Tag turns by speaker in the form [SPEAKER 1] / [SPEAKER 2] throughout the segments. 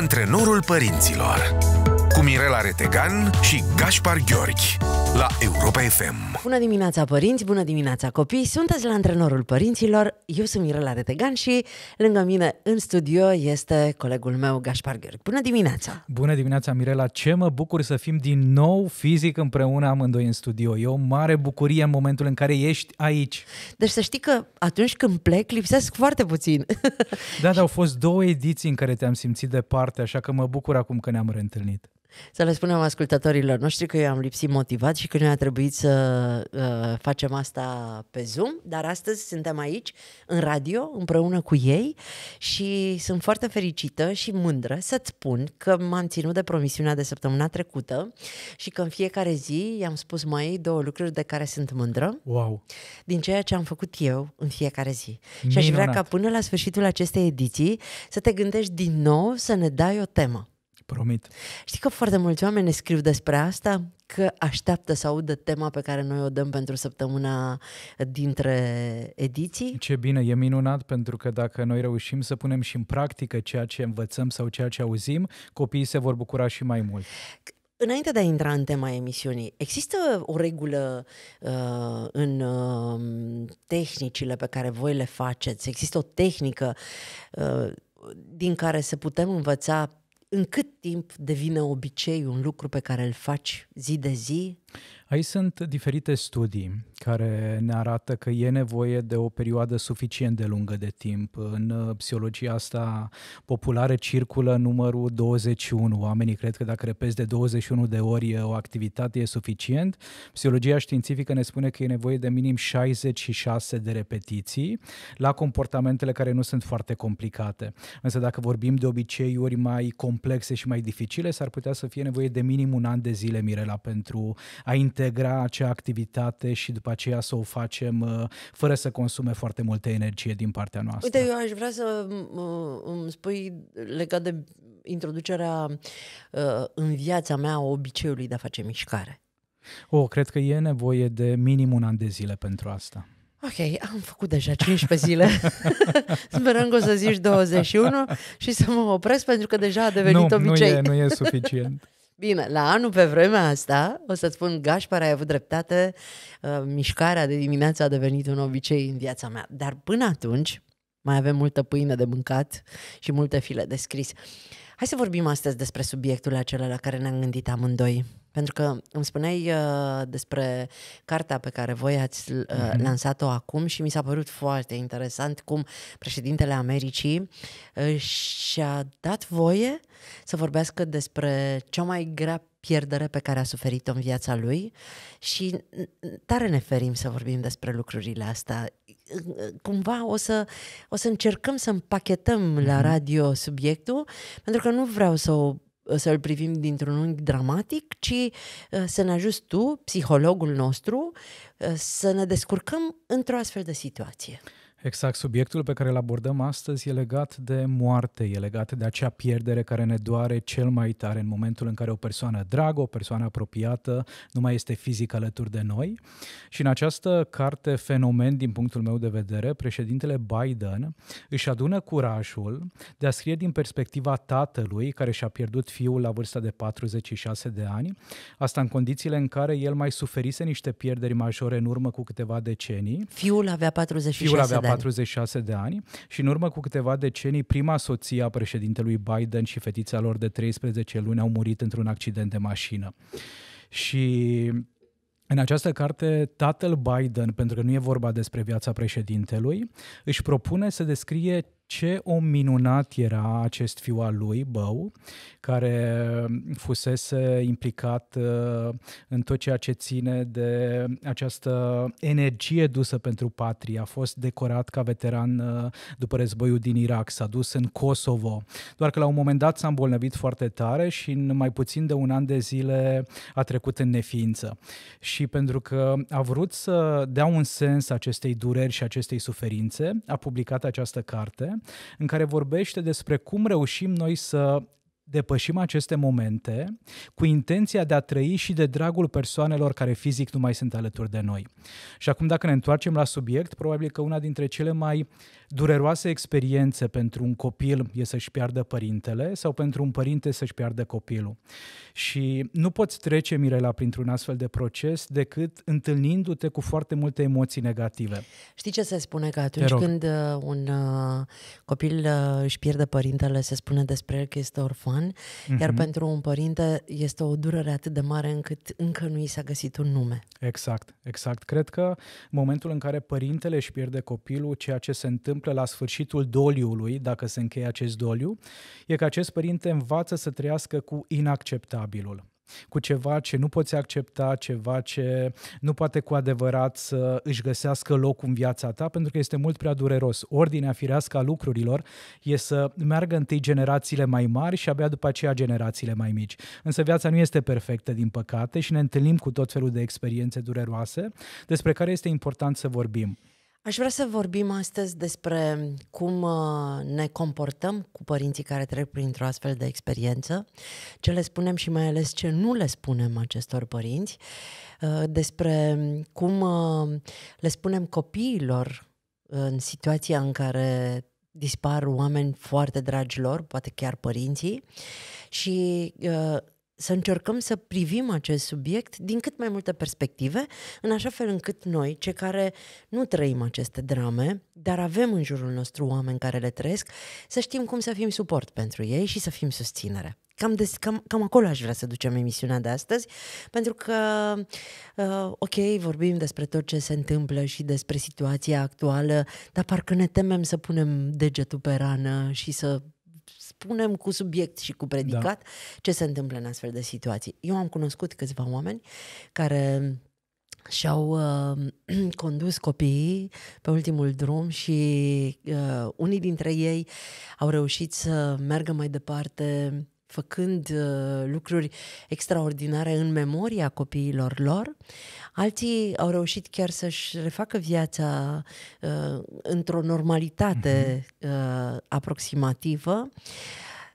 [SPEAKER 1] Antrenorul părinților cu Mirela Retegan și Gaspar Gheorghi la Europa FM.
[SPEAKER 2] Bună dimineața, părinți! Bună dimineața, copii! Sunteți la antrenorul părinților, eu sunt Mirela Retegan și lângă mine în studio este colegul meu, Gaspar Gheorghe. Bună dimineața!
[SPEAKER 1] Bună dimineața, Mirela! Ce mă bucur să fim din nou fizic împreună amândoi în studio. E o mare bucurie în momentul în care ești aici.
[SPEAKER 2] Deci să știi că atunci când plec, lipsesc foarte puțin. Da,
[SPEAKER 1] dar au fost două ediții în care te-am simțit departe, așa că mă bucur acum că ne-am reîntâlnit.
[SPEAKER 2] Să le spunem ascultătorilor noștri că eu am lipsit motivat și că noi a trebuit să uh, facem asta pe Zoom, dar astăzi suntem aici, în radio, împreună cu ei și sunt foarte fericită și mândră să-ți spun că m-am ținut de promisiunea de săptămâna trecută și că în fiecare zi i-am spus mai două lucruri de care sunt mândră wow. din ceea ce am făcut eu în fiecare zi. Minunat. Și aș vrea ca până la sfârșitul acestei ediții să te gândești din nou să ne dai o temă. Promit. Știi că foarte mulți oameni scriu despre asta, că așteaptă să audă tema pe care noi o dăm pentru săptămâna dintre ediții. Ce bine, e
[SPEAKER 1] minunat pentru că dacă noi reușim să punem și în practică ceea ce învățăm sau ceea ce auzim, copiii se vor bucura și mai mult.
[SPEAKER 2] Înainte de a intra în tema emisiunii, există o regulă uh, în uh, tehnicile pe care voi le faceți? Există o tehnică uh, din care să putem învăța în cât timp devine obicei un lucru pe care îl faci
[SPEAKER 1] zi de zi, Aici sunt diferite studii care ne arată că e nevoie de o perioadă suficient de lungă de timp. În uh, psihologia asta populară circulă numărul 21. Oamenii cred că dacă repezi de 21 de ori uh, o activitate e suficient. Psihologia științifică ne spune că e nevoie de minim 66 de repetiții la comportamentele care nu sunt foarte complicate. Însă dacă vorbim de obiceiuri mai complexe și mai dificile, s-ar putea să fie nevoie de minim un an de zile, Mirela, pentru a integra acea activitate și după aceea să o facem uh, fără să consume foarte multă energie din partea noastră. Uite,
[SPEAKER 2] eu aș vrea să uh, îmi spui legat de introducerea uh, în viața mea a obiceiului de a face mișcare.
[SPEAKER 1] Oh, cred că e nevoie de minim un an de zile pentru asta.
[SPEAKER 2] Ok, am făcut deja 15 zile. Sperăm că o să zici 21 și să mă opresc pentru că deja a devenit nu, obicei. Nu e, nu e suficient. Bine, la anul pe vremea asta, o să-ți spun, Gașpar, ai avut dreptate, uh, mișcarea de dimineață a devenit un obicei în viața mea. Dar până atunci, mai avem multă pâine de mâncat și multe file de scris. Uh, Hai să vorbim astăzi despre subiectul acela la care ne-am gândit amândoi. Pentru că îmi spuneai uh, despre cartea pe care voi ați uh, mm-hmm. lansat-o acum și mi s-a părut foarte interesant cum președintele Americii uh, și-a dat voie să vorbească despre cea mai grea pierdere pe care a suferit-o în viața lui și tare ne ferim să vorbim despre lucrurile astea cumva o să, o să încercăm să împachetăm mm-hmm. la mhm. radio subiectul, pentru că nu vreau să o să-l privim dintr-un unghi dramatic, ci uh, să ne ajuți tu, psihologul nostru, uh, să ne descurcăm într-o astfel de situație.
[SPEAKER 1] Exact, subiectul pe care îl abordăm astăzi e legat de moarte, e legat de acea pierdere care ne doare cel mai tare în momentul în care o persoană dragă, o persoană apropiată nu mai este fizic alături de noi. Și în această carte fenomen, din punctul meu de vedere, președintele Biden își adună curajul de a scrie din perspectiva tatălui care și-a pierdut fiul la vârsta de 46 de ani, asta în condițiile în care el mai suferise niște pierderi majore în urmă cu câteva decenii.
[SPEAKER 2] Fiul avea 46 fiul avea
[SPEAKER 1] 46 de ani și în urmă cu câteva decenii prima soție a președintelui Biden și fetița lor de 13 luni au murit într-un accident de mașină. Și în această carte, tatăl Biden, pentru că nu e vorba despre viața președintelui, își propune să descrie ce om minunat era acest fiu al lui, Bău, care fusese implicat uh, în tot ceea ce ține de această energie dusă pentru patrie. A fost decorat ca veteran uh, după războiul din Irak, s-a dus în Kosovo. Doar că la un moment dat s-a îmbolnăvit foarte tare și în mai puțin de un an de zile a trecut în neființă. Și pentru că a vrut să dea un sens acestei dureri și acestei suferințe, a publicat această carte în care vorbește despre cum reușim noi să depășim aceste momente cu intenția de a trăi și de dragul persoanelor care fizic nu mai sunt alături de noi. Și acum dacă ne întoarcem la subiect, probabil că una dintre cele mai dureroase experiențe pentru un copil e să-și piardă părintele sau pentru un părinte să-și piardă copilul. Și nu poți trece, Mirela, printr-un astfel de proces decât întâlnindu-te cu foarte multe emoții negative.
[SPEAKER 2] Știi ce se spune? Că atunci când uh, un uh, copil uh, își pierde părintele, se spune despre el că este orfan an, mm-hmm. iar mhm. pentru un părinte este o durere atât de mare încât încă nu i s-a găsit un nume.
[SPEAKER 1] Exact, exact. Cred că în momentul în care părintele își pierde copilul, ceea ce se întâmplă la sfârșitul doliului, dacă se încheie acest doliu, e că acest părinte învață să trăiască cu inacceptabilul cu ceva ce nu poți accepta, ceva ce nu poate cu adevărat să își găsească loc în viața ta, pentru că este mult prea dureros. Ordinea firească a lucrurilor e să meargă întâi generațiile mai mari și abia după aceea generațiile mai mici. Însă viața nu este perfectă, din păcate, și ne întâlnim cu tot felul de experiențe dureroase despre care este important să vorbim.
[SPEAKER 2] Aș vrea să vorbim astăzi despre cum uh, ne comportăm cu părinții care trec printr-o astfel de experiență, ce le spunem și mai ales ce nu le spunem acestor părinți, uh, despre cum uh, le spunem copiilor în situația în care dispar oameni foarte dragi lor, poate chiar părinții, și să încercăm să privim acest subiect din cât mai multe perspective, în așa fel încât noi, cei care nu trăim aceste drame, dar avem în jurul nostru oameni care le trăiesc, să știm cum să fim suport pentru ei și să fim susținere. Cam, des, cam, cam acolo aș vrea să ducem emisiunea de astăzi, pentru că, uh, ok, vorbim despre tot ce se întâmplă și despre situația actuală, dar parcă ne temem să punem degetul pe rană și să punem cu subiect și cu predicat da. ce se întâmplă în astfel de situații. Eu am cunoscut câțiva oameni care și-au uh, condus copiii pe ultimul drum și uh, unii dintre ei au reușit să meargă mai departe făcând uh, lucruri extraordinare în memoria copiilor lor. Alții au reușit chiar să-și refacă viața uh, într-o normalitate mhm. uh, aproximativă. Uh,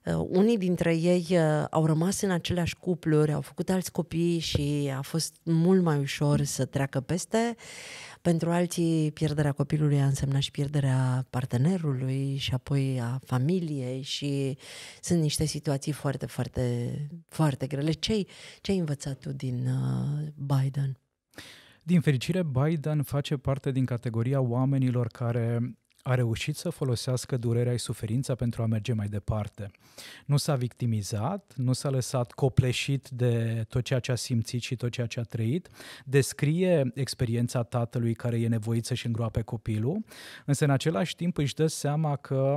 [SPEAKER 2] Uh, unii dintre ei uh, au rămas în aceleași cupluri, au făcut alți copii și a fost mult mai ușor să treacă peste. Pentru alții, pierderea copilului a însemnat și pierderea partenerului și apoi a familiei și sunt niște situații foarte, foarte, foarte grele. Ce-ai, ce-ai învățat tu din uh, Biden?
[SPEAKER 1] Din fericire, Biden face parte din categoria oamenilor care a reușit să folosească durerea și suferința pentru a merge mai departe. Nu s-a victimizat, nu s-a lăsat copleșit de tot ceea ce a simțit și tot ceea ce a trăit. Descrie experiența tatălui care e nevoit să-și îngroape copilul, însă în același timp își dă seama că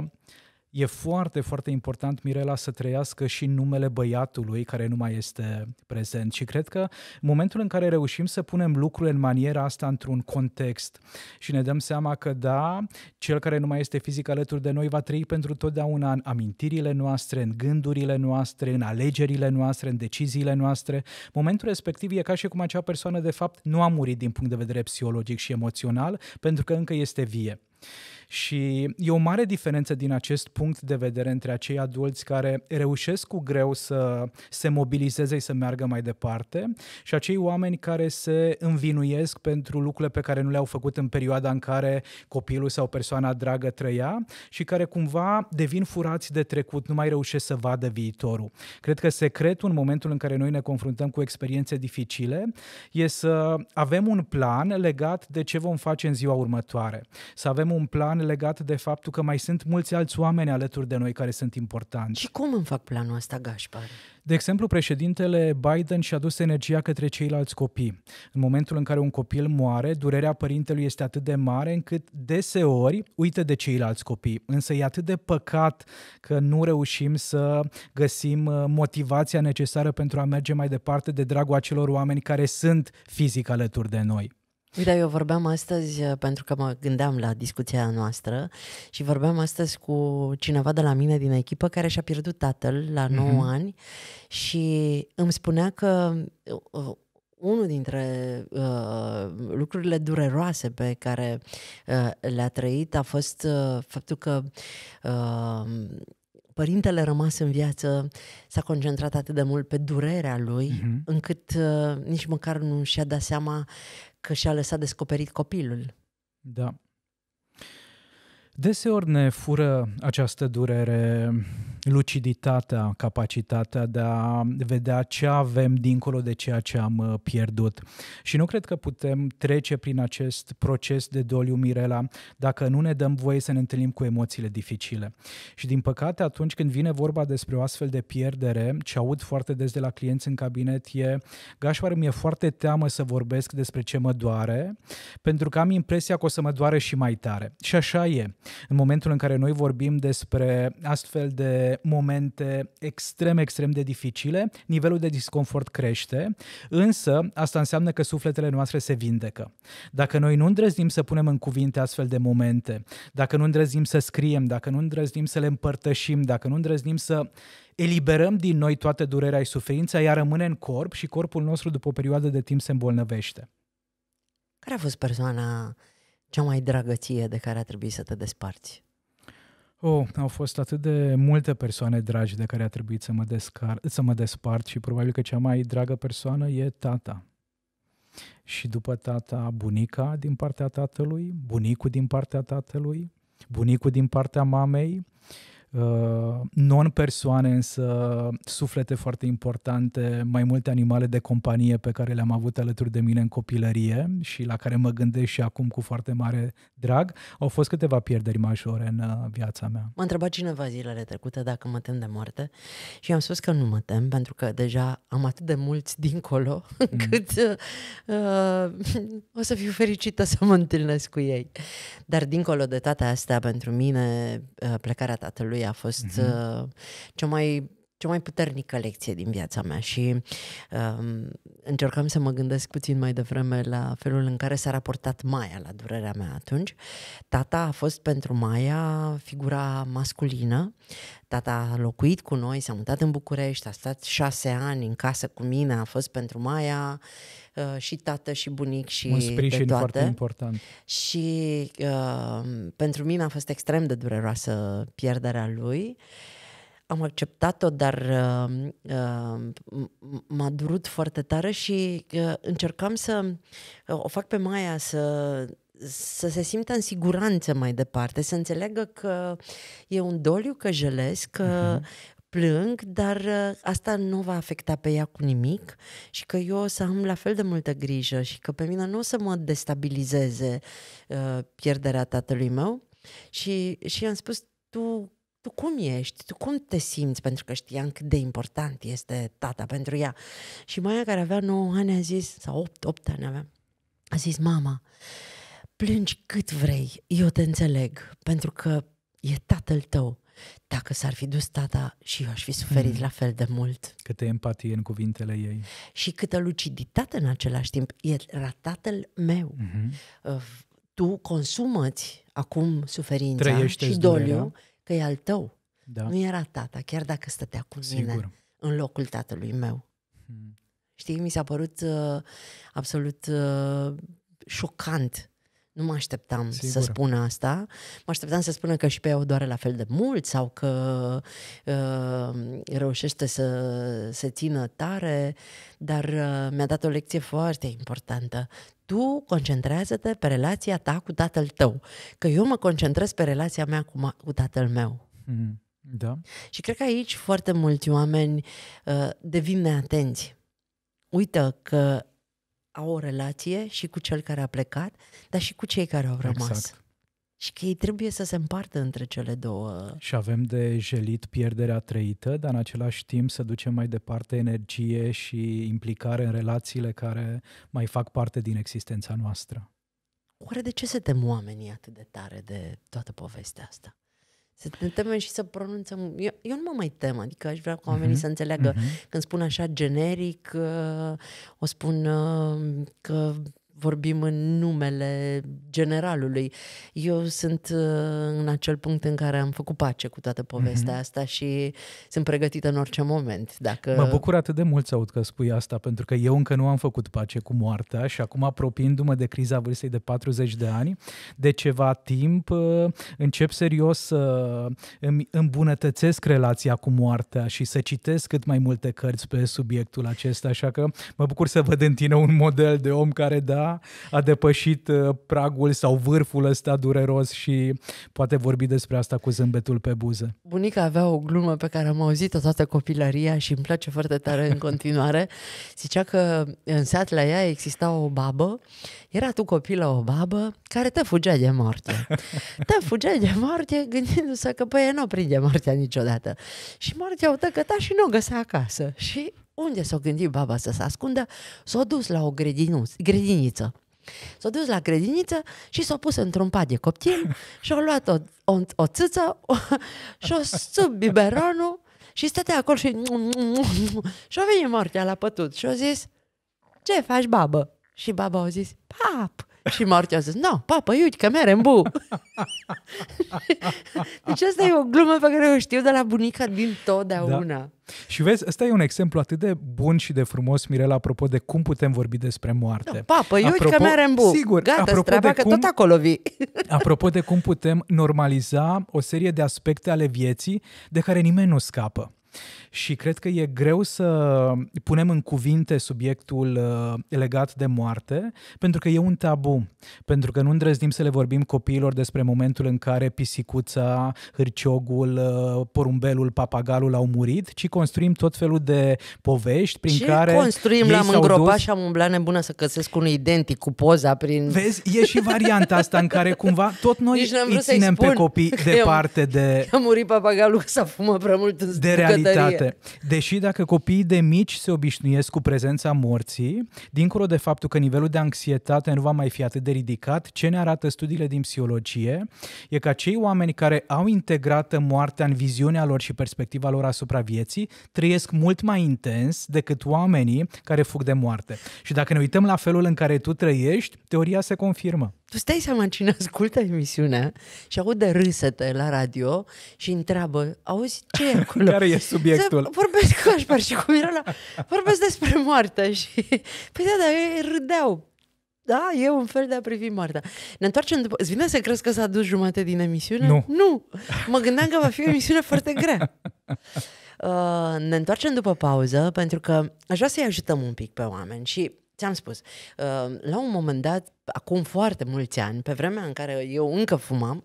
[SPEAKER 1] E foarte, foarte important, Mirela, să trăiască și numele băiatului care nu mai este prezent. Și cred că în momentul în care reușim să punem lucrurile în maniera asta într-un context și ne dăm seama că, da, cel care nu mai este fizic alături de noi va trăi pentru totdeauna în amintirile noastre, în gândurile noastre, în alegerile noastre, în deciziile noastre. Momentul respectiv e ca și cum acea persoană, de fapt, nu a murit din punct de vedere psihologic și emoțional, pentru că încă este vie. Și e o mare diferență din acest punct de vedere între acei adulți care reușesc cu greu să se mobilizeze și să meargă mai departe și acei oameni care se învinuiesc pentru lucrurile pe care nu le-au făcut în perioada în care copilul sau persoana dragă trăia și care cumva devin furați de trecut, nu mai reușesc să vadă viitorul. Cred că secretul în momentul în care noi ne confruntăm cu experiențe dificile e să avem un plan legat de ce vom face în ziua următoare. Să avem un plan plan legat de faptul că mai sunt mulți alți oameni alături de noi care sunt importanți. Și cum îmi fac planul ăsta, Gașpar? De exemplu, președintele Biden și-a dus energia către ceilalți copii. În momentul în care un copil moare, durerea părintelui este atât de mare încât deseori uită de ceilalți copii. Însă e atât de păcat că nu reușim să găsim uh, motivația necesară pentru a merge mai departe de dragul acelor oameni care sunt fizic alături de noi.
[SPEAKER 2] Uite, eu vorbeam astăzi, uh, pentru că mă gândeam la discuția noastră, și vorbeam astăzi cu cineva de la mine din echipă care și-a pierdut tatăl la 9 mm-hmm. ani și îmi spunea că uh, uh, unul dintre uh, lucrurile dureroase pe care uh, le-a trăit a fost uh, faptul că uh, părintele rămas în viață s-a concentrat atât de mult pe durerea lui, uh-huh. încât uh, nici măcar nu și-a dat seama că și-a lăsat descoperit copilul. Da.
[SPEAKER 1] Deseori ne fură această durere luciditatea, capacitatea de a vedea ce avem dincolo de ceea ce am uh, pierdut. Și nu cred că putem trece prin acest proces de doliu Mirela dacă nu ne dăm voie să ne întâlnim cu emoțiile dificile. Și din păcate atunci când vine vorba despre o astfel de pierdere, ce aud foarte des de la clienți în cabinet e gașoare, mi-e foarte teamă să vorbesc despre ce mă doare, pentru că am impresia că o să mă doare și mai tare. Și așa e. În momentul în care noi vorbim despre astfel de momente extrem, extrem de dificile, nivelul de disconfort crește, însă asta înseamnă că sufletele noastre se vindecă. Dacă noi nu îndrăznim să punem în cuvinte astfel de momente, dacă nu îndrăznim să scriem, dacă nu îndrăznim să le împărtășim, dacă nu îndrăznim să eliberăm din noi toată durerea și suferința, ea rămâne în corp și corpul nostru după o perioadă
[SPEAKER 2] de timp se îmbolnăvește. Care a fost persoana cea mai dragă ție de care a trebuit să te desparți?
[SPEAKER 1] Oh, au fost atât de multe persoane dragi de care a trebuit să mă, descar- să mă despart și probabil că cea mai dragă persoană e tata. Și după tata, bunica din partea tatălui, bunicul din partea tatălui, bunicul din partea mamei, Uh, non-persoane, însă suflete foarte importante, mai multe animale de companie pe care le-am avut alături de mine în copilărie și la care mă gândesc și acum cu foarte mare drag, au fost câteva pierderi majore în uh,
[SPEAKER 2] viața mea. M-a întrebat cineva zilele trecute dacă mă tem de moarte și am spus că nu mă tem pentru că deja am atât de mulți dincolo mm. încât mm. uh, o să fiu fericită să mă întâlnesc cu ei. Dar dincolo de toate astea, pentru mine uh, plecarea tatălui lui a fost uh-huh. uh, cea mai cea mai puternică lecție din viața mea și um, încercam să mă gândesc puțin mai devreme la felul în care s-a raportat Maia la durerea mea atunci. Tata a fost pentru Maia figura masculină. Tata a locuit cu noi, s-a mutat în București, a stat șase ani în casă cu mine, a fost pentru Maia uh, și tată și bunic și Un sprijin de toate. foarte
[SPEAKER 1] important.
[SPEAKER 2] Și uh, pentru mine a fost extrem de dureroasă pierderea lui. Uh, am acceptat-o, dar uh, uh, m-a durut foarte tare și uh, încercam să uh, o fac pe Maia să să se simtă în siguranță mai departe, să înțeleagă că e un doliu că jelesc, că uh-huh plâng, dar uh, asta nu va afecta pe ea cu nimic și că eu o să am la fel de multă grijă și că pe mine nu o să mă destabilizeze uh, pierderea tatălui meu. Și, și am spus, tu tu cum ești, tu cum te simți, pentru că știam cât de important este tata pentru ea. Și Maia, care avea 9 ani, a zis, sau 8, 8 ani avea, a zis, mama, plângi cât vrei, eu te înțeleg, pentru că e tatăl tău. Dacă s-ar fi dus tata și eu aș fi suferit mm. la fel de mult. Câtă empatie în cuvintele ei. Și câtă luciditate în același timp. Era tatăl meu. Mm-hmm. Tu consumăți acum suferința Trăiește-ți și doliu, durerea că e al tău. Da. Nu era tata, chiar dacă stătea cu Sigur. mine în locul tatălui meu. Hmm. Știi, mi s-a părut uh, absolut uh, șocant nu mă așteptam Sigur. să spună asta. Mă așteptam să spună că și pe ea o doare la fel de mult sau că uh, reușește să se țină tare, dar uh, mi-a dat o lecție foarte importantă. Tu concentrează-te pe relația ta cu tatăl tău, că eu mă concentrez pe relația mea cu, ma- cu tatăl meu. Mm, da. Și cred că aici foarte mulți oameni uh, devin neatenți. Uită că au o relație și cu cel care a plecat, dar și cu cei care au exact. rămas. Exact. Și că ei trebuie să se împartă între cele două.
[SPEAKER 1] Și avem de jelit pierderea trăită, dar în același timp să ducem mai departe energie și implicare în relațiile care mai fac parte din existența noastră.
[SPEAKER 2] Oare de ce se tem oamenii atât de tare de toată povestea asta? Să ne temem și să pronunțăm. Eu, eu nu mă mai tem, adică aș vrea ca oamenii uh-huh. să înțeleagă. Uh-huh. Când spun așa generic, uh, o spun uh, că vorbim în numele generalului. Eu sunt uh, în acel punct în care am făcut pace cu toată povestea mm-hmm. asta și sunt pregătită în orice moment. Dacă... Mă bucur
[SPEAKER 1] atât de mult să aud că spui asta, pentru că eu încă nu am făcut pace cu moartea și acum apropiindu-mă de criza vârstei de 40 de ani, de ceva timp uh, încep serios să îmi îmbunătățesc relația cu moartea și să citesc cât mai multe cărți pe subiectul acesta, așa că mă bucur să văd în tine un model de om care, da, a depășit uh, pragul sau vârful ăsta dureros și poate vorbi despre asta cu zâmbetul pe buze.
[SPEAKER 2] Bunica avea o glumă pe care am auzit-o toată copilăria și îmi place foarte tare în continuare. Zicea că în sat la ea exista o babă, era tu copilă o babă care te fugea de moarte. Te fugea de moarte gândindu-se că păi nu prinde moartea niciodată. Și moartea o tăcăta și nu o găsea acasă. Și unde s-o gândit baba să se ascundă, s-a dus la o grădiniță. grădiniță. S-a dus la grădiniță și s-a pus într-un pat de coptil și a luat o, o, o țâță și a sub biberonul și stătea acolo și și-a venit moartea la pătut și a zis, ce faci, babă? Și baba a zis, pap! Și Marti a zis, nu, no, papă, uite că mere în bu. deci asta e o glumă pe care o știu de la bunica din totdeauna. Da.
[SPEAKER 1] Și vezi, ăsta e un exemplu atât de bun și de frumos, Mirela, apropo de cum putem vorbi despre moarte. Da, papă, uite că mere în bu. Sigur, Gata, apropo de cum, tot acolo vii. apropo de cum putem normaliza o serie de aspecte ale vieții de care nimeni nu scapă și cred că e greu să punem în cuvinte subiectul uh, legat de moarte, pentru că e un tabu, pentru că nu îndrăznim să le vorbim copiilor despre momentul în care pisicuța, hârciogul, uh, porumbelul, papagalul au murit, ci construim tot felul de povești prin Ce care construim? L-am îngropat dus...
[SPEAKER 2] și am umblat nebună să căsesc unul identic cu poza prin... Vezi,
[SPEAKER 1] e și varianta asta în care cumva tot noi îi ținem pe copii departe de...
[SPEAKER 2] A murit papagalul că s-a fumat prea mult în de realitate.
[SPEAKER 1] Deși dacă copiii de mici se obișnuiesc cu prezența morții, dincolo de faptul că nivelul de anxietate nu va mai fi atât de ridicat, ce ne arată studiile din psihologie e că cei oameni care au integrată moartea în viziunea lor și perspectiva lor asupra vieții, trăiesc mult mai intens decât oamenii care fug de moarte. Și dacă ne uităm la felul în care tu trăiești, teoria se confirmă.
[SPEAKER 2] Tu stai seama cine ascultă emisiunea și aude râsete la radio și întreabă, auzi, ce e acolo? Care e subiectul? Să vorbesc cu Așpar și cu Mirela, vorbesc despre moarte și... Păi da, dar ei râdeau. Da, e un fel de a privi moartea. Ne întoarcem după... Îți vine să crezi că s-a dus jumate din emisiune? Nu. Nu. Mă gândeam că va fi o emisiune foarte grea. Uh, ne întoarcem după pauză pentru că aș vrea să-i ajutăm un pic pe oameni și Ți-am spus, uh, la un moment dat, acum foarte mulți ani, pe vremea în care eu încă fumam,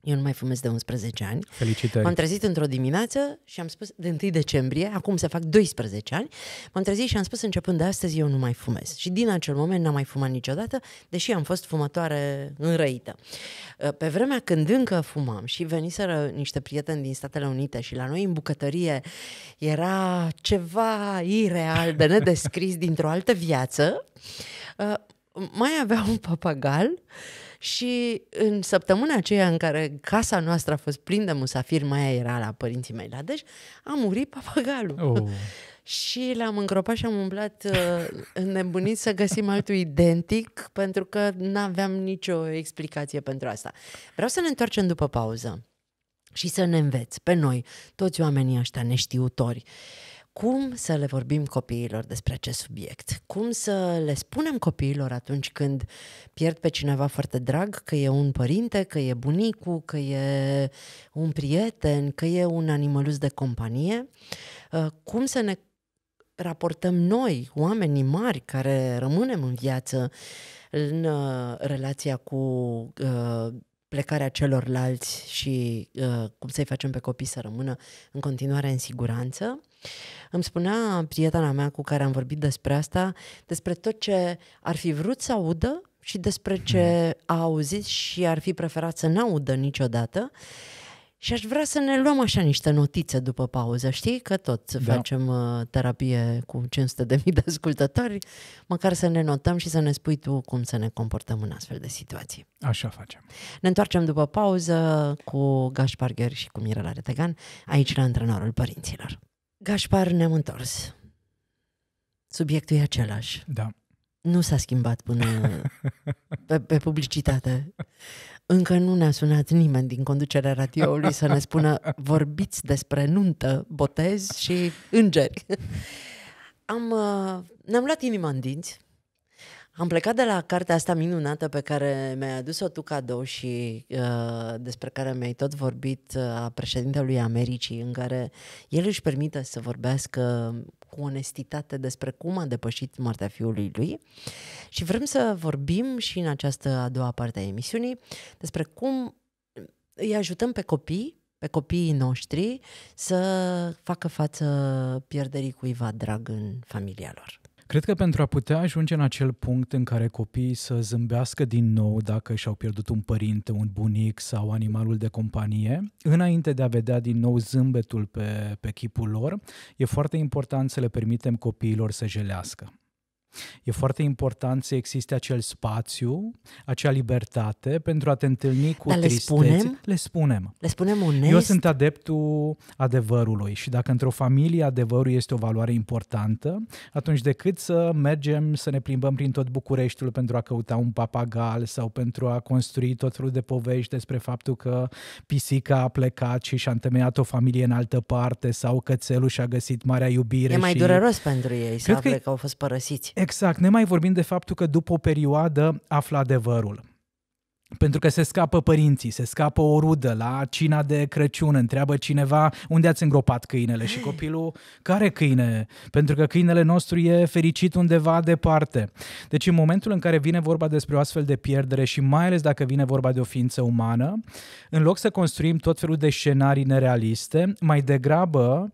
[SPEAKER 2] eu nu mai fumez de 11 ani.
[SPEAKER 1] Felicitări. M-am trezit
[SPEAKER 2] într-o dimineață și am spus, de 1 decembrie, acum se fac 12 ani, m-am trezit și am spus, începând de astăzi, eu nu mai fumez. Și din acel moment n-am mai fumat niciodată, deși am fost fumătoare înrăită. Ă, pe vremea când încă fumam și veniseră niște prieteni din Statele Unite și la noi în bucătărie era ceva ireal de nedescris dintr-o altă viață, ă, mai avea un papagal și în săptămâna aceea în care casa noastră a fost plină de musafiri, mai era la părinții mei la Dej, a murit papagalul. Oh. Și l-am îngropat și am umblat uh, să găsim altul identic, pentru că nu aveam nicio explicație pentru asta. Vreau să ne întoarcem după pauză și să ne înveți pe noi, toți oamenii ăștia neștiutori, cum să le vorbim copiilor despre acest subiect, cum să le spunem copiilor atunci când pierd pe cineva foarte drag, că e un părinte, că e bunicul, că e un prieten, că e un animalus de companie, uh, cum să ne raportăm noi, oamenii mari care rămânem în viață, în uh, relația cu uh, plecarea celorlalți și uh, cum să-i facem pe copii să rămână în continuare în siguranță. Îmi spunea prietena mea cu care am vorbit despre asta, despre tot ce ar fi vrut să audă și despre ce mhm. a auzit și ar fi preferat să n-audă niciodată. Uh, și aș vrea să ne luăm așa niște notițe după pauză, știi? Că tot să da. facem uh, terapie cu 500 de mii de ascultători, măcar să ne notăm și să ne spui tu cum să ne comportăm în astfel de situații. Așa facem. Ne întoarcem după pauză cu Gașpar Gheri și cu Mirela Retegan, aici la Antrenorul Părinților. Gașpar, ne-am întors. Subiectul e același. Da. Nu s-a schimbat până pe, pe publicitate. Încă nu ne-a sunat nimeni din conducerea radioului să ne spună vorbiți despre nuntă, botez și îngeri. Am, uh, ne-am luat inima în dinți, am plecat de la cartea asta minunată pe care mi-ai adus-o tu cadou și uh, despre care mi-ai tot vorbit uh, a președintelui Americii, în care el își permite să vorbească cu onestitate despre cum a depășit moartea fiului lui și vrem să vorbim și în această a doua parte a emisiunii despre cum îi ajutăm pe copii pe copiii noștri să facă față pierderii cuiva drag în familia lor.
[SPEAKER 1] Cred că pentru a putea ajunge în acel punct în care copiii să zâmbească din nou dacă și-au pierdut un părinte, un bunic sau animalul de companie, înainte de a vedea din nou zâmbetul pe, pe chipul lor, e foarte important să le permitem copiilor să jelească. E foarte important să existe acel spațiu, acea libertate pentru a te întâlni cu Dar le tristețe. Spunem? Le spunem. Le spunem onest. Eu sunt adeptul adevărului și dacă într-o familie adevărul este o valoare importantă, atunci decât să mergem să ne plimbăm prin tot Bucureștiul pentru a căuta un papagal sau pentru a construi tot felul de povești despre faptul că pisica a plecat și și-a întemeiat o familie în altă parte sau cățelul și-a găsit marea iubire. E mai și... dureros pentru ei să afle că
[SPEAKER 2] au fost părăsiți.
[SPEAKER 1] Exact, ne mai vorbim de faptul că după o perioadă află adevărul pentru că se scapă părinții, se scapă o rudă la cina de Crăciun, întreabă cineva unde ați îngropat câinele și copilul, care câine? Pentru că câinele nostru e fericit undeva departe. Deci în momentul în care vine vorba despre o astfel de pierdere și mai ales dacă vine vorba de o ființă umană, în loc să construim tot felul de scenarii nerealiste, mai degrabă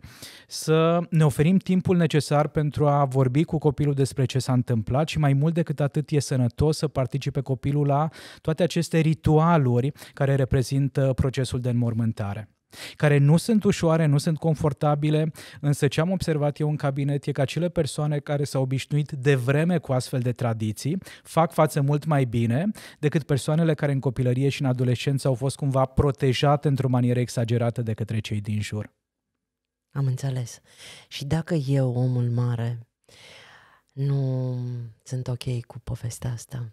[SPEAKER 1] să ne oferim timpul necesar pentru a vorbi cu copilul despre ce s-a întâmplat și mai mult decât atât e sănătos să participe copilul la toate aceste aceste ritualuri care reprezintă procesul de înmormântare care nu sunt ușoare, nu sunt confortabile, însă ce am observat eu în cabinet e că acele persoane care s-au obișnuit de vreme cu astfel de tradiții fac față mult mai bine decât persoanele care în copilărie și în adolescență au fost cumva protejate într-o manieră exagerată de către cei din jur.
[SPEAKER 2] Am înțeles. Și dacă eu, omul mare, nu sunt ok cu povestea asta,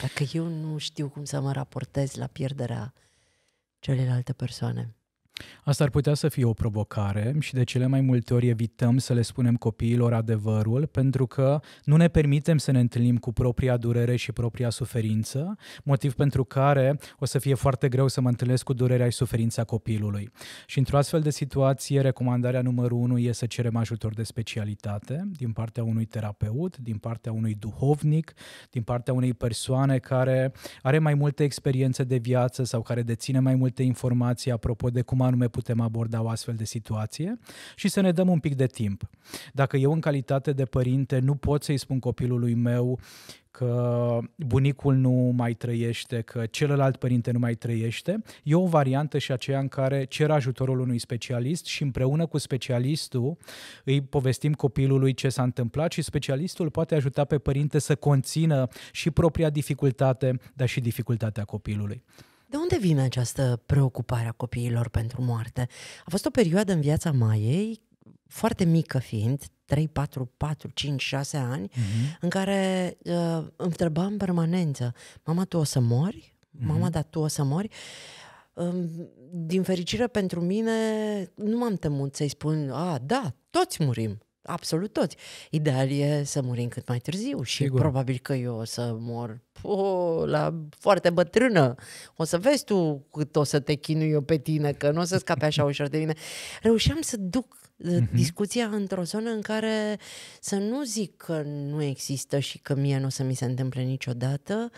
[SPEAKER 2] dacă eu nu știu cum să mă raportez la pierderea celelalte persoane.
[SPEAKER 1] Asta ar putea să fie o provocare și de cele mai multe ori evităm să le spunem copiilor adevărul pentru că nu ne permitem să ne întâlnim cu propria durere și propria suferință, motiv pentru care o să fie foarte greu să mă întâlnesc cu durerea și suferința copilului. Și într-o astfel de situație, recomandarea numărul unu e să cerem ajutor de specialitate din partea unui terapeut, din partea unui duhovnic, din partea unei persoane care are mai multe experiențe de viață sau care deține mai multe informații apropo de cum anume putem aborda o astfel de situație și să ne dăm un pic de timp. Dacă eu în calitate de părinte nu pot să-i spun copilului meu că bunicul nu mai trăiește, că celălalt părinte nu mai trăiește, e o variantă și aceea în care cer ajutorul unui specialist și împreună cu specialistul îi povestim copilului ce s-a întâmplat și specialistul poate ajuta pe părinte să
[SPEAKER 2] conțină și propria dificultate, dar și dificultatea copilului. De unde vine această preocupare a copiilor pentru moarte? A fost o perioadă în viața Maiei, foarte mică fiind, 3, 4, 4, 5, 6 ani, mm-hmm. în care uh, întrebam în permanență, mama, tu o să mori? Mhm. Mama, Mm-hmm. dar tu o să mori? Um, din fericire pentru mine, nu m-am temut să-i spun, a, da, toți murim absolut toți. Ideal e să murim cât mai târziu și Sigur. probabil că eu o să mor po, la foarte bătrână. O să vezi tu cât o să te chinui eu pe tine, că nu o să scape așa ușor de mine. Reușeam să duc mm-hmm. discuția într-o zonă în care să nu zic că nu există și că mie nu o să mi se întâmple niciodată,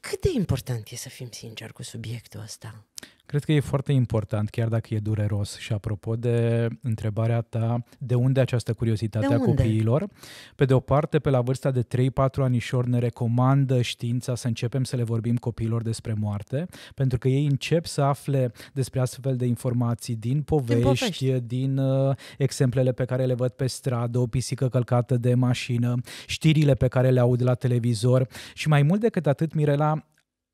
[SPEAKER 2] cât de important e să fim sinceri cu subiectul ăsta?
[SPEAKER 1] Cred că e foarte important, chiar dacă e dureros. Și apropo de întrebarea ta, de unde această curiozitate de a unde? copiilor? Pe de o parte, pe la vârsta de 3-4 anișori ne recomandă știința să începem să le vorbim copiilor despre moarte, pentru că ei încep să afle despre astfel de informații din povești, din, povești. din uh, exemplele pe care le văd pe stradă, o pisică călcată de mașină, știrile pe care le aud la televizor și mai mult decât atât, Mirela,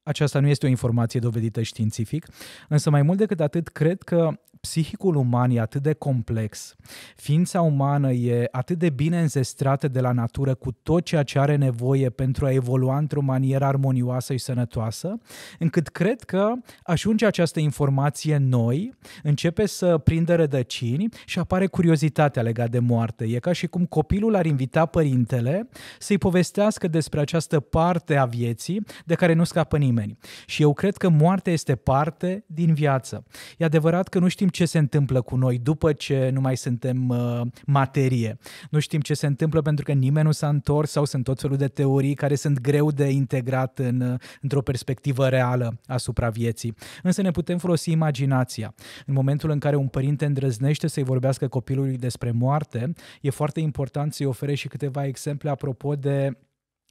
[SPEAKER 1] aceasta nu este o informație dovedită științific, însă mai mult decât atât cred că psihicul uman e atât de complex, ființa umană e atât de bine înzestrată de la natură cu tot ceea ce are nevoie pentru a evolua într-o manieră armonioasă și sănătoasă, încât cred că ajunge această informație noi, începe să prindă rădăcini și apare curiozitatea legată de moarte. E ca și cum copilul ar invita părintele să-i povestească despre această parte a vieții de care nu scapă nimeni. Și eu cred că moartea este parte din viață. E adevărat că nu știm ce se întâmplă cu noi după ce nu mai suntem uh, materie. Nu știm ce se întâmplă pentru că nimeni nu s-a întors sau sunt tot felul de teorii care sunt greu de integrat în, uh, într-o perspectivă reală asupra vieții. Însă ne putem folosi imaginația. În momentul în care un părinte îndrăznește să-i vorbească copilului despre moarte, e foarte important să-i ofere și câteva exemple apropo de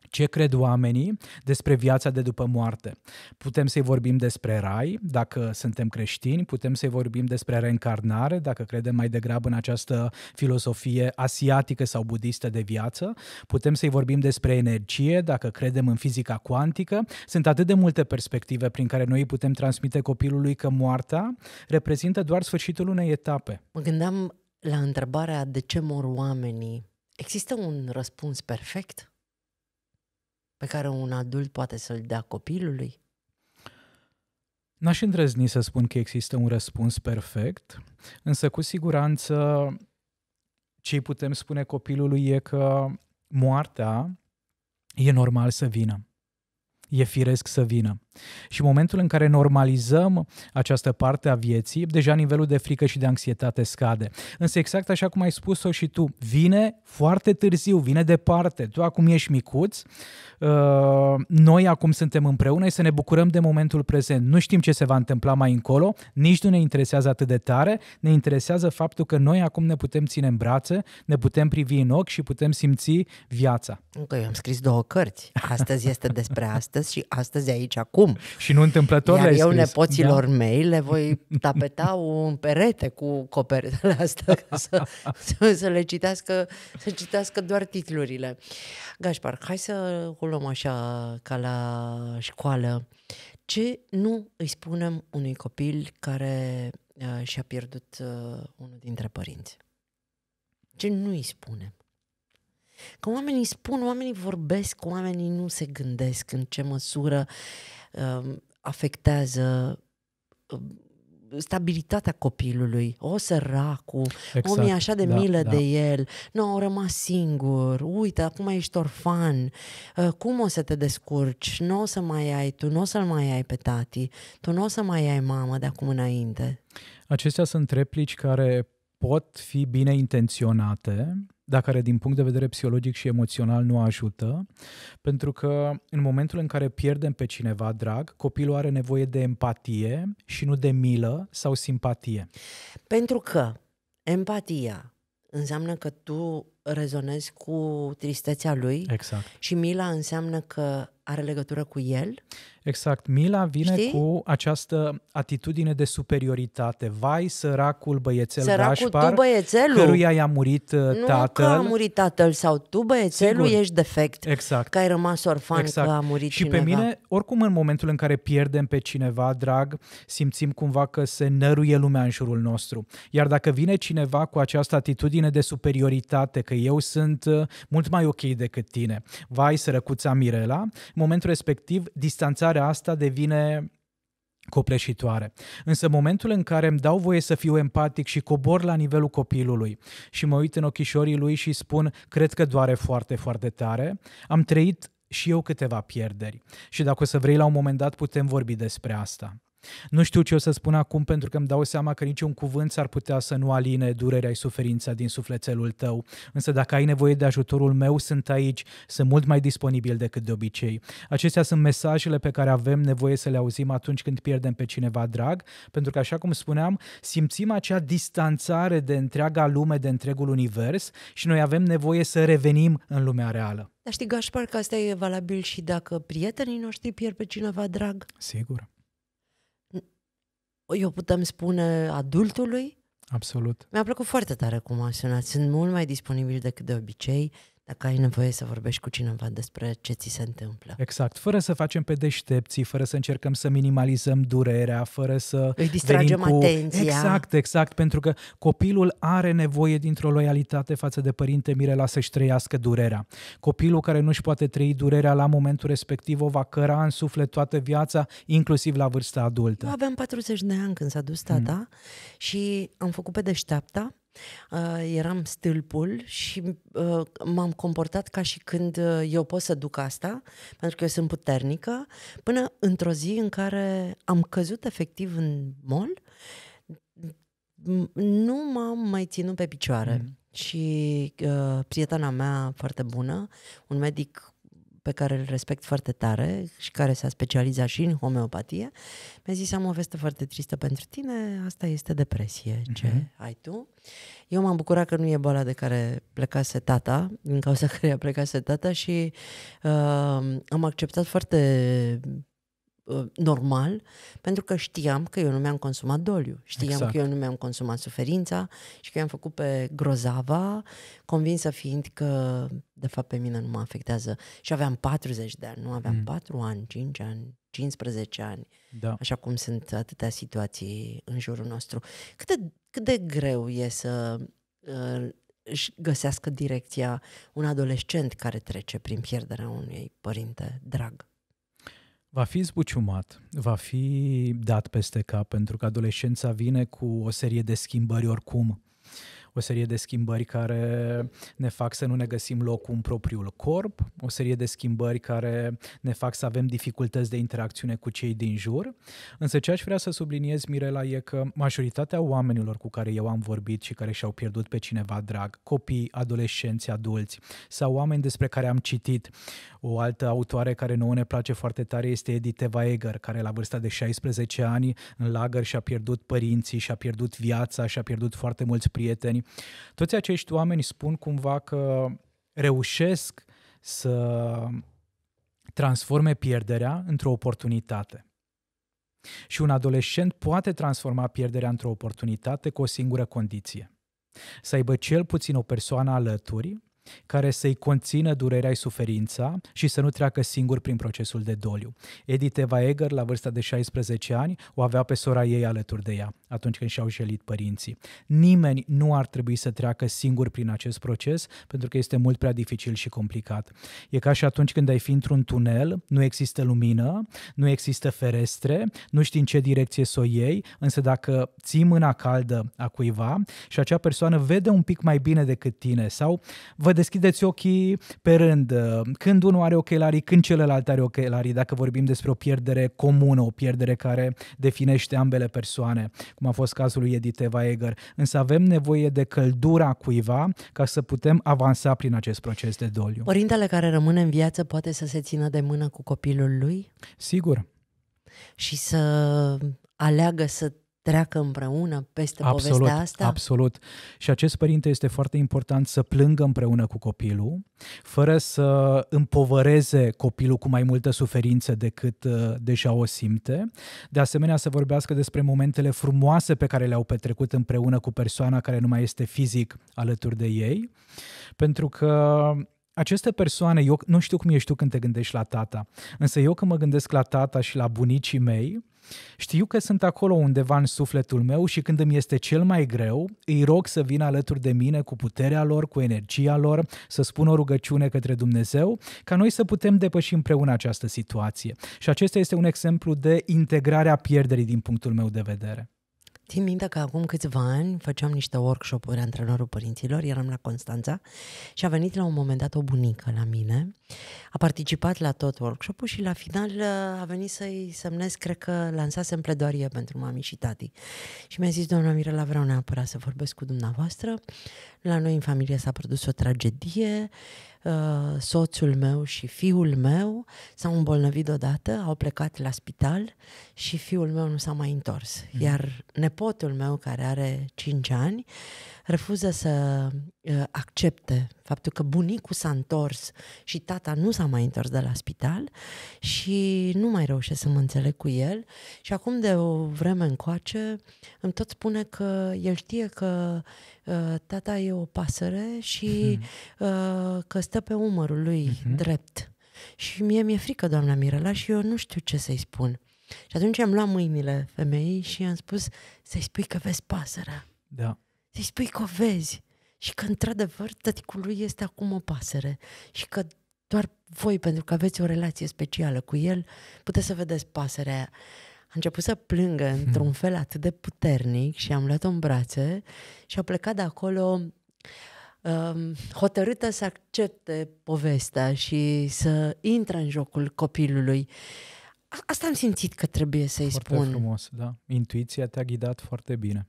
[SPEAKER 1] ce cred oamenii despre viața de după moarte. Putem să-i vorbim despre rai, dacă suntem creștini, putem să-i vorbim despre reîncarnare, dacă credem mai degrabă în această filosofie asiatică sau budistă de viață, putem să-i vorbim despre energie, dacă credem în fizica cuantică. Sunt atât de multe perspective prin care noi putem transmite copilului
[SPEAKER 2] că moartea reprezintă doar sfârșitul unei etape. Mă gândeam la întrebarea de ce mor oamenii. Există un răspuns perfect? pe care un adult poate să-l dea copilului? N-aș îndrăzni
[SPEAKER 1] să spun că există un răspuns perfect, însă cu siguranță ce putem spune copilului e că moartea e normal să vină. E firesc să vină. Și în momentul în care normalizăm această parte a vieții, deja nivelul de frică și de anxietate scade. Însă exact așa cum ai spus-o și tu, vine foarte târziu, vine departe. Tu acum ești micuț, uh, noi acum suntem împreună și să ne bucurăm de momentul prezent. Nu știm ce se va întâmpla mai încolo, nici nu ne interesează atât de tare, ne interesează faptul că noi acum ne putem ține în brațe, ne putem privi în ochi și putem simți viața. Că eu am scris două cărți.
[SPEAKER 2] Astăzi este despre astăzi și astăzi aici acum acum.
[SPEAKER 1] Și nu întâmplător Iar eu nepoților da.
[SPEAKER 2] mei le voi tapeta un perete cu copertele astea ca să, să, să, le citească, să citească doar titlurile. Gașpar, hai să o luăm așa ca la școală. Ce nu îi spunem unui copil care uh, și-a pierdut uh, unul dintre părinți? Ce nu îi spunem? Că oamenii spun, oamenii vorbesc, oamenii nu se gândesc în ce măsură uh, afectează uh, stabilitatea copilului. O săracul, exact. o mi așa de da, milă da. de el, nu, au rămas singur, uite, acum ești orfan, uh, cum o să te descurci, nu o să mai ai, tu nu o să-l mai ai pe tati, tu nu o să mai ai mamă de acum înainte.
[SPEAKER 1] Acestea sunt replici care pot fi bine intenționate, dar care din punct de vedere psihologic și emoțional nu ajută, pentru că în momentul în care pierdem pe cineva drag, copilul are nevoie de empatie și nu de milă sau simpatie.
[SPEAKER 2] Pentru că empatia înseamnă că tu rezonezi cu tristețea lui exact. și mila înseamnă că are legătură cu el
[SPEAKER 1] Exact. Mila vine Știi? cu această atitudine de superioritate. Vai, săracul băiețel săracul Gașpar, tu băiețelul. căruia i-a murit nu tatăl. Uh, nu că a murit
[SPEAKER 2] tatăl sau tu băiețelul Sigur. ești defect. Exact. Că ai rămas orfan exact. că a murit Și cineva. pe mine,
[SPEAKER 1] oricum în momentul în care pierdem pe cineva drag, simțim cumva că se năruie lumea în jurul nostru. Iar dacă vine cineva cu această atitudine de superioritate, că eu sunt uh, mult mai ok decât tine, vai, sărăcuța Mirela, în momentul respectiv, distanțarea realizarea asta devine copleșitoare. Însă momentul în care îmi dau voie să fiu empatic și cobor la nivelul copilului și mă uit în ochișorii lui și spun cred că doare foarte, foarte tare, am trăit și eu câteva pierderi. Și dacă o să vrei, la un moment dat putem vorbi despre asta. Nu știu ce o să spun acum pentru că îmi dau seama că niciun cuvânt s-ar putea să nu aline durerea și suferința din sufletelul tău, însă dacă ai nevoie de ajutorul meu, sunt aici, sunt mult mai disponibil decât de obicei. Acestea sunt mesajele pe care avem nevoie să le auzim atunci când pierdem pe cineva drag, pentru că, așa cum spuneam, simțim acea distanțare de întreaga lume, de întregul univers și noi avem nevoie să revenim în lumea reală.
[SPEAKER 2] Dar știi, Gașpar, că asta e valabil și dacă prietenii noștri pierd pe cineva drag? Sigur eu putem spune adultului. Absolut. Mi-a plăcut foarte tare cum sunat. Sunt mult mai disponibil decât de obicei dacă ai nevoie să vorbești cu cineva despre ce ți se întâmplă.
[SPEAKER 1] Exact, fără să facem pe deștepții, fără să încercăm să minimalizăm durerea, fără să... Îi distragem cu... atenția. Exact, exact, pentru că copilul are nevoie dintr-o loialitate față de părinte Mirela să-și trăiască durerea. Copilul care nu-și poate trăi durerea la momentul respectiv o va căra în suflet toată viața, inclusiv la vârsta adultă. Eu
[SPEAKER 2] aveam 40 de ani când s-a dus tata mm. și am făcut pe deșteapta Uh, eram stâlpul și uh, m-am comportat ca și când uh, eu pot să duc asta, pentru că eu sunt puternică, până într-o zi în care am căzut efectiv în mol, nu m-am mai ținut pe picioare. Mm. Și uh, prietena mea foarte bună, un medic pe care îl respect foarte tare și care s-a specializat și în homeopatie, mi-a zis, am o veste foarte tristă pentru tine, asta este depresie, ce hmm ce ai tu? Eu m-am bucurat că nu e boala de care plecase tata, din cauza care a plecase tata și uh, am acceptat foarte Uh, normal, pentru că știam că eu nu mi-am consumat doliu, știam exact. că eu nu mi-am consumat suferința și că eu am făcut pe grozava, convinsă fiind că, de fapt, pe mine nu mă afectează. Și aveam 40 de ani, nu aveam mm. 4 ani, 5 ani, 15 ani, da. așa cum sunt atâtea situații în jurul nostru. Cât de, cât de greu e să uh, își găsească direcția un adolescent care trece prin pierderea unui părinte drag?
[SPEAKER 1] Va fi zbuciumat, va fi dat peste cap, pentru că adolescența vine cu o serie de schimbări oricum o serie de schimbări care ne fac să nu ne găsim locul în propriul corp, o serie de schimbări care ne fac să avem dificultăți de interacțiune cu cei din jur. Însă ce aș vrea să subliniez, Mirela, e că majoritatea oamenilor cu care eu am vorbit și care și-au pierdut pe cineva drag, copii, adolescenți, adulți sau oameni despre care am citit, o altă autoare care nouă ne place foarte tare este Edith Eva Eger, care la vârsta de 16 ani în lagăr și-a pierdut părinții, și-a pierdut viața, și-a pierdut foarte mulți prieteni oamenii. Toți acești oameni spun cumva că reușesc să transforme pierderea într-o oportunitate. Și un adolescent poate transforma pierderea într-o oportunitate cu o singură condiție. Să aibă cel puțin o persoană alături care să-i conțină durerea și suferința și să nu treacă singur prin procesul de doliu. Edith Eva Eger, la vârsta de 16 ani, o avea pe sora ei alături de ea, atunci când și-au jelit părinții. Nimeni nu ar trebui să treacă singur prin acest proces, pentru că este mult prea dificil și complicat. E ca și atunci când ai fi într-un tunel, nu există lumină, nu există ferestre, nu știi în ce direcție să o iei, însă dacă ții mâna caldă a cuiva și acea persoană vede un pic mai bine decât tine sau vă deschideți ochii pe rând, când unul are ochelarii, când celălalt are ochelarii, dacă vorbim despre o pierdere comună, o pierdere care definește ambele persoane, cum a fost cazul lui Edith Eva Eger. Însă avem nevoie de căldura cuiva ca să putem avansa prin acest proces de doliu. Părintele
[SPEAKER 2] care rămâne în viață poate să se țină de mână cu copilul lui? Sigur. Și să aleagă să treacă împreună peste absolut, povestea asta? Absolut. Și acest părinte este foarte
[SPEAKER 1] important să plângă împreună cu copilul, fără să împovăreze copilul cu mai multă suferință decât uh, deja o simte. De asemenea, să vorbească despre momentele frumoase pe care le-au petrecut împreună cu persoana care nu mai este fizic alături de ei, pentru că aceste persoane, eu nu știu cum ești tu când te gândești la tata, însă eu când mă gândesc la tata și la bunicii mei, știu că sunt acolo undeva în sufletul meu și când îmi este cel mai greu, îi rog să vină alături de mine cu puterea lor, cu energia lor, să spun o rugăciune către Dumnezeu, ca noi să putem depăși împreună această situație. Și acesta este un exemplu de integrarea pierderii din punctul meu de vedere.
[SPEAKER 2] Țin minte că acum câțiva ani făceam niște workshop-uri antrenorul părinților, eram la Constanța și a venit la un moment dat o bunică la mine, a participat la tot workshop-ul și la final uh, a venit să-i semnez, cred că în pledoarie pentru mami și tati. Și mi-a zis, doamna Mirela, vreau neapărat să vorbesc cu dumneavoastră, la noi în familie s-a produs o tragedie, uh, soțul meu și fiul meu s-au îmbolnăvit odată, au plecat la spital și fiul meu nu s-a mai întors. Mm. Iar nepotul meu, care are 5 ani, refuză să uh, accepte faptul că bunicul s-a întors și tata nu s-a mai întors de la spital și nu mai reușesc să mă înțeleg cu el și acum de o vreme încoace îmi tot spune că el știe că Ă, tata e o pasăre și hmm. că stă pe umărul lui mhm. drept. Și mie mi-e frică, doamna Mirela, și eu nu știu ce să-i spun. Și atunci am luat mâinile femeii și i-am spus să-i spui că vezi pasărea. Da. Să-i spui că o vezi. Și că, într-adevăr, tăticul lui este acum o pasăre. Și că doar voi, pentru că aveți o relație specială cu el, puteți să vedeți pasărea aia a început să plângă hmm. într-un fel atât de puternic și am luat-o în brațe și a plecat de acolo um, hotărâtă să accepte povestea și să intre în jocul copilului. Asta am simțit că trebuie să-i foarte spun. frumos, da. Intuiția
[SPEAKER 1] te-a ghidat foarte bine.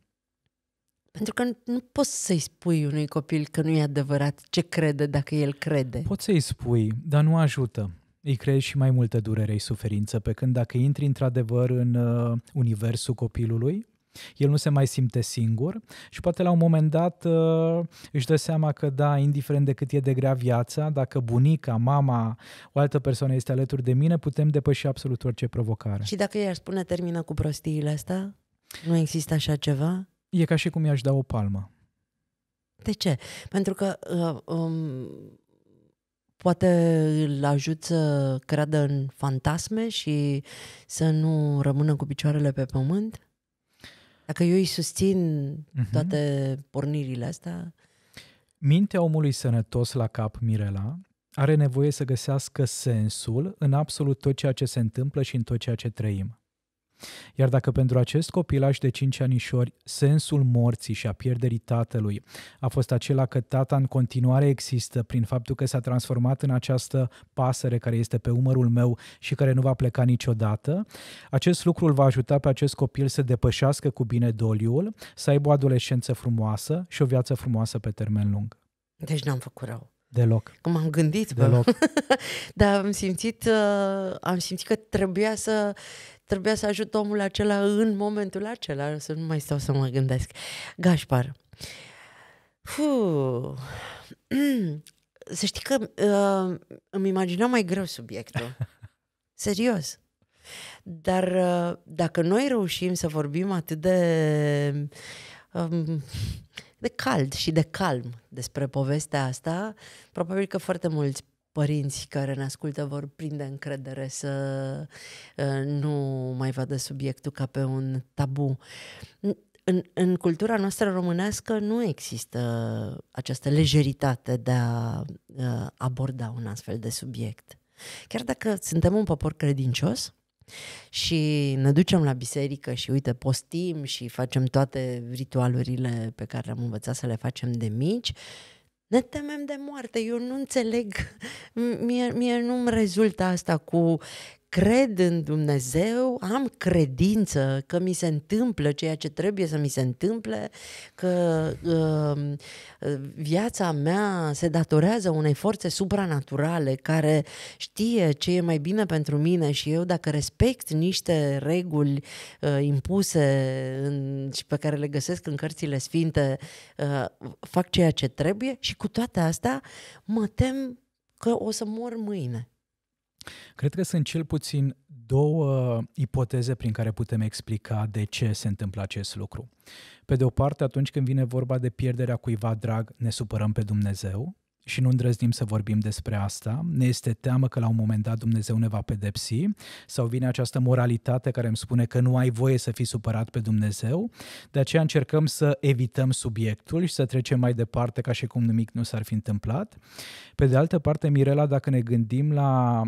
[SPEAKER 2] Pentru că nu poți să-i spui unui copil că nu e adevărat ce crede dacă el crede. Poți să-i spui, dar nu ajută îi creezi
[SPEAKER 1] și mai multă durere și suferință, pe când dacă intri într-adevăr în uh, universul copilului, el nu se mai simte singur și poate la un moment dat uh, își dă seama că da, indiferent de cât e de grea viața, dacă bunica, mama, o altă persoană este alături de mine, putem depăși absolut orice provocare.
[SPEAKER 2] Și dacă i-aș spune termină cu prostiile astea? Nu există așa ceva?
[SPEAKER 1] E ca și cum i-aș da o palmă.
[SPEAKER 2] De ce? Pentru că uh, um, poate îl ajut să creadă în fantasme și să nu rămână cu picioarele pe pământ? Dacă eu îi susțin mhm. toate pornirile astea.
[SPEAKER 1] Mintea omului sănătos la cap, Mirela, are nevoie să găsească sensul în absolut tot ceea ce se întâmplă și în tot ceea ce trăim. Iar dacă pentru acest copilaș de 5 anișori sensul morții și a pierderii tatălui a fost acela că tata în continuare există prin faptul că s-a transformat în această pasăre care este pe umărul meu și care nu va pleca niciodată, acest lucru îl va ajuta pe acest copil să depășească cu bine doliul, să aibă o adolescență frumoasă și o viață frumoasă pe termen lung.
[SPEAKER 2] Deci n-am făcut rău. Deloc. Cum am gândit, bă. Deloc. Dar am simțit, uh, am simțit că trebuia să, Trebuia să ajut omul acela în momentul acela, să nu mai stau să mă gândesc. Gașpar. Să știi că uh, îmi imaginam mai greu subiectul. Serios. Dar uh, dacă noi reușim să vorbim atât de... Um, de cald și de calm despre povestea asta, probabil că foarte mulți părinți care ne ascultă vor prinde încredere să ă, nu mai vadă subiectul ca pe un tabu. În, în cultura noastră românească nu există această lejeritate de a ă, aborda un astfel de subiect. Chiar dacă suntem un popor credincios, și ne ducem la biserică și uite, postim și facem toate ritualurile pe care am învățat să le facem de mici ne temem de moarte. Eu nu înțeleg. Mie, mie nu-mi rezultă asta cu cred în Dumnezeu, am credință că mi se întâmplă ceea ce trebuie să mi se întâmple, că uh, viața mea se datorează unei forțe supranaturale care știe ce e mai bine pentru mine și eu dacă respect niște reguli uh, impuse în, și pe care le găsesc în cărțile sfinte, uh, fac ceea ce trebuie și cu toate astea mă tem că o să mor mâine
[SPEAKER 1] Cred că sunt cel puțin două ipoteze prin care putem explica de ce se întâmplă acest lucru. Pe de o parte, atunci când vine vorba de pierderea cuiva drag, ne supărăm pe Dumnezeu și nu îndrăznim să vorbim despre asta. Ne este teamă că la un moment dat Dumnezeu ne va pedepsi sau vine această moralitate care îmi spune că nu ai voie să fii supărat pe Dumnezeu. De aceea încercăm să evităm subiectul și să trecem mai departe ca și cum nimic nu s-ar fi întâmplat. Pe de altă parte, Mirela, dacă ne gândim la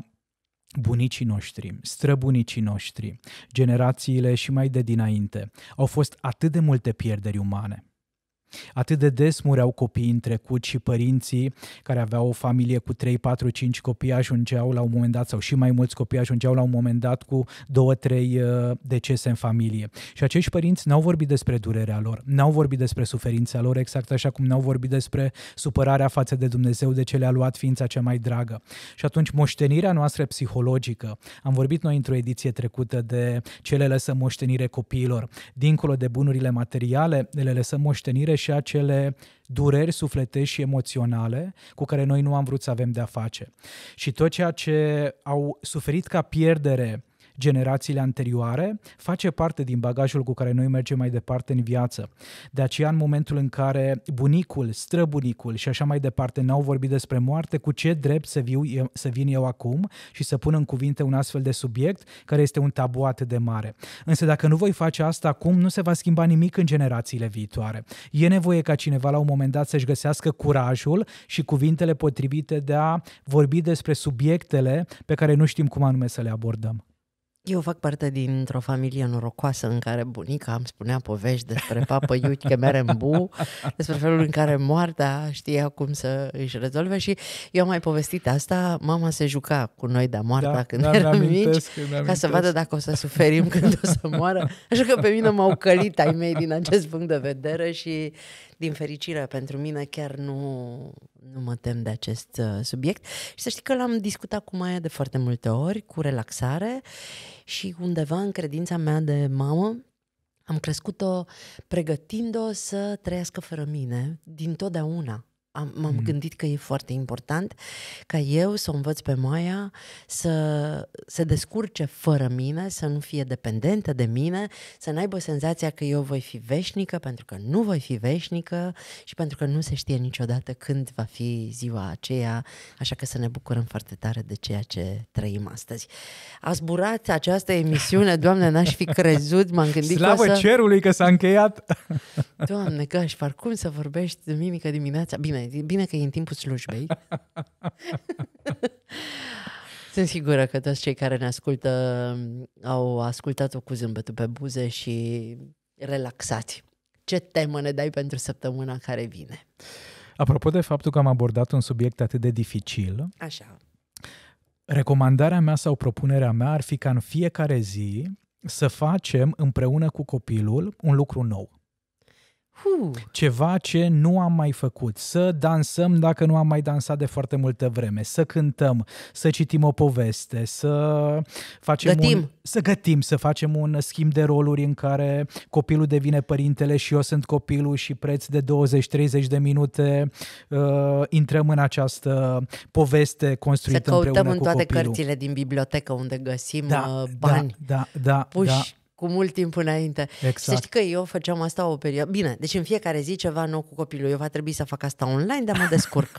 [SPEAKER 1] bunicii noștri, străbunicii noștri, generațiile și mai de dinainte, au fost atât de multe pierderi umane. Atât de des mureau copiii în trecut și părinții care aveau o familie cu 3, 4, 5 copii ajungeau la un moment dat, sau și mai mulți copii ajungeau la un moment dat cu 2, 3 uh, decese în familie. Și acești părinți n-au vorbit despre durerea lor, n-au vorbit despre suferința lor, exact așa cum n-au vorbit despre supărarea față de Dumnezeu de ce le-a luat ființa cea mai dragă. Și atunci moștenirea noastră psihologică, am vorbit noi într-o ediție trecută de cele lăsăm moștenire copiilor, dincolo de bunurile materiale, le lăsăm moștenire și acele dureri sufletești și emoționale cu care noi nu am vrut să avem de-a face. Și tot ceea ce au suferit ca pierdere generațiile anterioare, face parte din bagajul cu care noi mergem mai departe în viață. De aceea, în momentul în care bunicul, străbunicul și așa mai departe n-au vorbit despre moarte, cu ce drept să, viu, să vin eu acum și să pun în cuvinte un astfel de subiect care este un tabu atât de mare. Însă dacă nu voi face asta acum, nu se va schimba nimic în generațiile viitoare. E nevoie ca cineva la un moment dat să-și găsească curajul și cuvintele potrivite de a vorbi despre subiectele pe care nu știm cum anume să le abordăm.
[SPEAKER 2] Eu fac parte dintr-o familie norocoasă în care bunica îmi spunea povești despre papă Iuchi bu, despre felul în care moartea știa cum să își rezolve și eu am mai povestit asta, mama se juca cu noi de moarta da, când da, eram mici, ca să vadă dacă o să suferim când o să moară, așa că pe mine m-au călit ai mei din acest punct de vedere și din fericire pentru mine chiar nu, nu mă tem de acest uh, subiect și să știi că l-am discutat cu Maia de foarte multe ori, cu relaxare și undeva în credința mea de mamă, am crescut-o pregătind-o să trăiască fără mine din totdeauna am, m-am mm. gândit că e foarte important ca eu să o învăț pe Maia să se descurce fără mine, să nu fie dependentă de mine, să n-aibă senzația că eu voi fi veșnică, pentru că nu voi fi veșnică și pentru că nu se știe niciodată când va fi ziua aceea, așa că să ne bucurăm foarte tare de ceea ce trăim astăzi. A zburat această emisiune, Doamne, n-aș fi crezut, m-am gândit Slavă că să... cerului că s-a încheiat! Doamne, că aș cum să vorbești de mimică dimineața? Bine, bine, e bine că e în timpul slujbei. Sunt sigură că toți cei care ne ascultă mm, au ascultat-o cu zâmbetul pe buze și relaxați. Ce temă ne dai pentru săptămâna care vine?
[SPEAKER 1] Apropo de faptul că am abordat un subiect atât de dificil, Așa. recomandarea mea sau propunerea mea ar fi ca în fiecare zi să facem împreună cu copilul un lucru nou. Ceva ce nu am mai făcut. Să dansăm dacă nu am mai dansat de foarte multă vreme, să cântăm, să citim o poveste, să facem gătim. Un, să gătim, să facem un schimb de roluri în care copilul devine părintele și eu sunt copilul și preț de 20-30 de minute uh, intrăm în această poveste construită împreună cu copilul. Să căutăm în toate copilul. cărțile
[SPEAKER 2] din bibliotecă unde găsim da, uh, da bani. Da, da, puși. da cu mult timp înainte. Exact. Să știi că eu făceam asta o perioadă. Bine, deci în fiecare zi ceva nou cu copilul. Eu va trebui să fac asta online, dar mă descurc.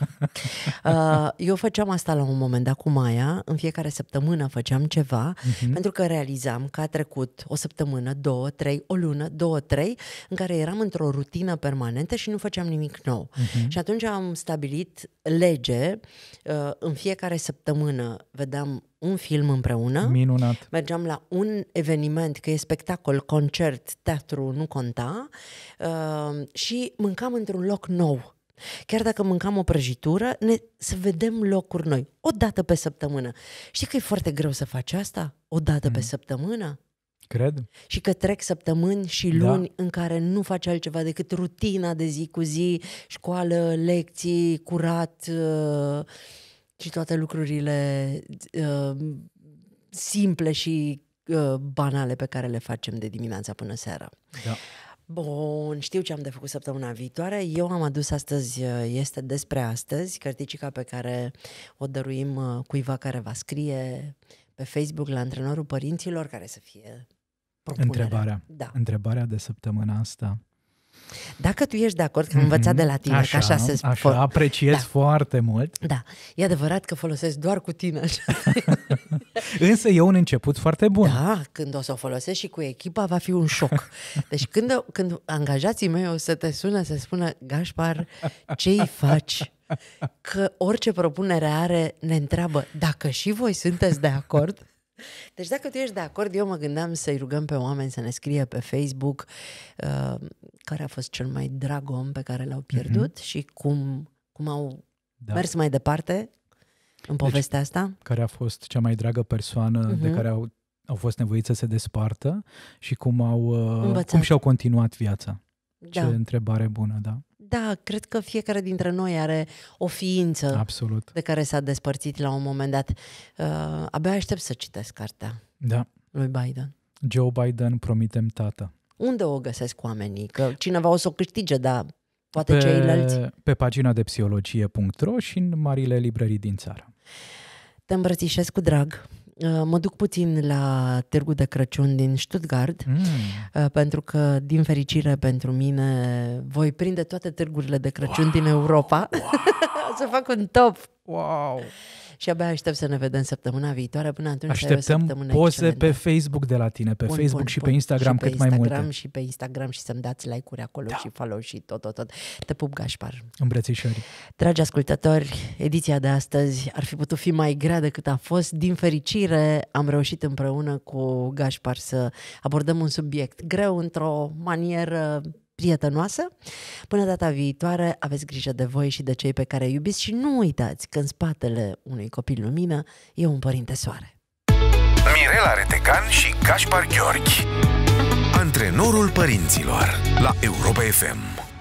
[SPEAKER 2] uh, eu făceam asta la un moment, dar cu Maia, în fiecare săptămână făceam ceva, uh-huh. pentru că realizam că a trecut o săptămână, două, trei, o lună, două, trei, în care eram într-o rutină permanentă și nu făceam nimic nou. Uh-huh. Și atunci am stabilit lege. Uh, în fiecare săptămână vedeam un film împreună. Minunat. Mergeam la un eveniment, că e spectacol, concert, teatru, nu conta, uh, și mâncam într-un loc nou. Chiar dacă mâncam o prăjitură, ne, să vedem locuri noi, o dată pe săptămână. Știi că e foarte greu să faci asta? O dată mm. pe săptămână? Cred. Și că trec săptămâni și da. luni da. în care nu faci altceva decât rutina de zi cu zi, școală, lecții, curat. Uh, și toate lucrurile uh, simple și uh, banale pe care le facem de dimineața până seara. Da. Bun, știu ce am de făcut săptămâna viitoare. Eu am adus astăzi, uh, este despre astăzi, cărticica pe care o dăruim uh, cuiva care va scrie pe Facebook la antrenorul părinților, care să fie
[SPEAKER 1] propunerea. Întrebarea. Da. Întrebarea de săptămâna asta
[SPEAKER 2] dacă tu ești de acord, că am învățat de la tine, așa, că așa se spune. Așa, apreciez da.
[SPEAKER 1] foarte mult.
[SPEAKER 2] Da, e adevărat că folosesc doar cu tine așa.
[SPEAKER 1] Însă e un început foarte bun.
[SPEAKER 2] Da, când o să o folosesc și cu echipa va fi un șoc. Deci când, când angajații mei o să te sună să spună, Gașpar, ce îi faci? Că orice propunere are ne întreabă dacă și voi sunteți de acord deci dacă tu ești de acord, eu mă gândeam să-i rugăm pe oameni să ne scrie pe Facebook uh, care a fost cel mai drag om pe care l-au pierdut mm-hmm. și cum, cum au da. mers mai departe în deci, povestea deci, asta.
[SPEAKER 1] Care a fost cea mai dragă persoană mm-hmm. de mhm. care au, au fost nevoiți să se despartă și cum, au, uh, cum și-au continuat viața. Da. Ce întrebare bună, da.
[SPEAKER 2] Da, cred că fiecare dintre noi are o ființă Absolut. de care s-a despărțit la un moment dat. Uh, abia aștept să citesc cartea
[SPEAKER 1] da. lui Biden. Joe Biden, Promitem Tată.
[SPEAKER 2] Unde o găsesc oamenii? Că cineva o să o câștige, dar poate pe, ceilalți.
[SPEAKER 1] Pe pagina de
[SPEAKER 2] psihologie.ro
[SPEAKER 1] și în marile librării din țară.
[SPEAKER 2] Te îmbrățișez cu drag. Uh, mă duc puțin la Târgu de Crăciun din Stuttgart, mm. Uh, pentru că, din fericire pentru mine, voi prinde toate târgurile de Crăciun wow. din Europa. Wow. o să fac un top. Wow! și abia aștept să ne vedem săptămâna viitoare. Până atunci Așteptăm poze pe Facebook
[SPEAKER 1] de la tine, pe bun, Facebook bun, și bun. pe Instagram și cât pe Instagram, mai multe. Și
[SPEAKER 2] pe Instagram și să-mi dați like-uri acolo da. și follow și tot, tot, tot. Te pup, Gașpar. Îmbrățișări. Dragi ascultători, ediția de astăzi ar fi putut fi mai grea decât a fost. Din fericire am reușit împreună cu Gașpar să abordăm un subiect greu într-o manieră prietenoasă. Până data viitoare, aveți grijă de voi și de cei pe care iubiți și nu uitați că în spatele unui copil lumină e un părinte soare.
[SPEAKER 1] Mirela Retecan și Gaspar Gheorghi Antrenorul părinților la Europa FM